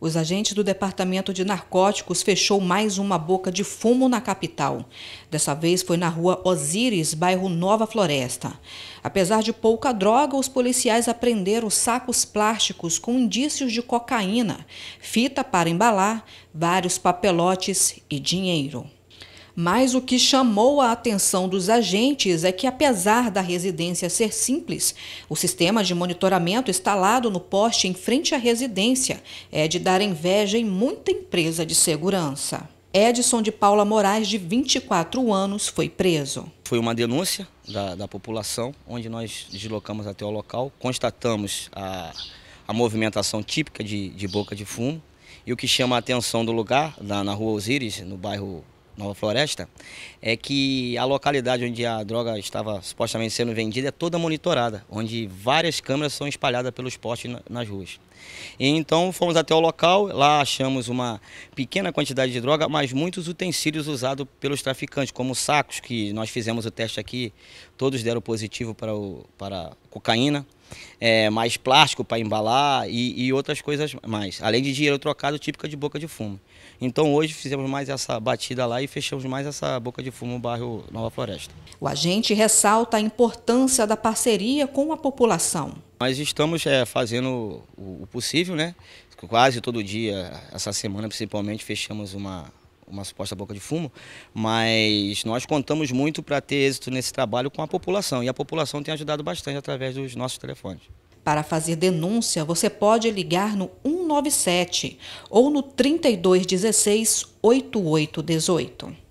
os agentes do Departamento de Narcóticos fechou mais uma boca de fumo na capital. Dessa vez foi na rua Osíris, bairro Nova Floresta. Apesar de pouca droga, os policiais apreenderam sacos plásticos com indícios de cocaína, fita para embalar, vários papelotes e dinheiro. Mas o que chamou a atenção dos agentes é que, apesar da residência ser simples, o sistema de monitoramento instalado no poste em frente à residência é de dar inveja em muita empresa de segurança. Edson de Paula Moraes, de 24 anos, foi preso. Foi uma denúncia da, da população, onde nós deslocamos até o local, constatamos a, a movimentação típica de, de boca de fumo. E o que chama a atenção do lugar, na, na rua Osíris, no bairro Nova Floresta, é que a localidade onde a droga estava supostamente sendo vendida é toda monitorada, onde várias câmeras são espalhadas pelos postes nas ruas. E então fomos até o local, lá achamos uma pequena quantidade de droga, mas muitos utensílios usados pelos traficantes, como sacos, que nós fizemos o teste aqui, todos deram positivo para, o, para cocaína é, mais plástico para embalar e, e, outras coisas mais. Além de dinheiro trocado, típica de boca de fumo. Então hoje fizemos mais essa batida lá e fechamos mais essa boca de fumo no bairro Nova Floresta. O agente ressalta a importância da parceria com a população. Nós estamos é, fazendo o, o possível, né? Quase todo dia, essa semana principalmente, fechamos uma, uma suposta boca de fumo, mas nós contamos muito para ter êxito nesse trabalho com a população e a população tem ajudado bastante através dos nossos telefones. Para fazer denúncia, você pode ligar no 197 ou no 3216 8818.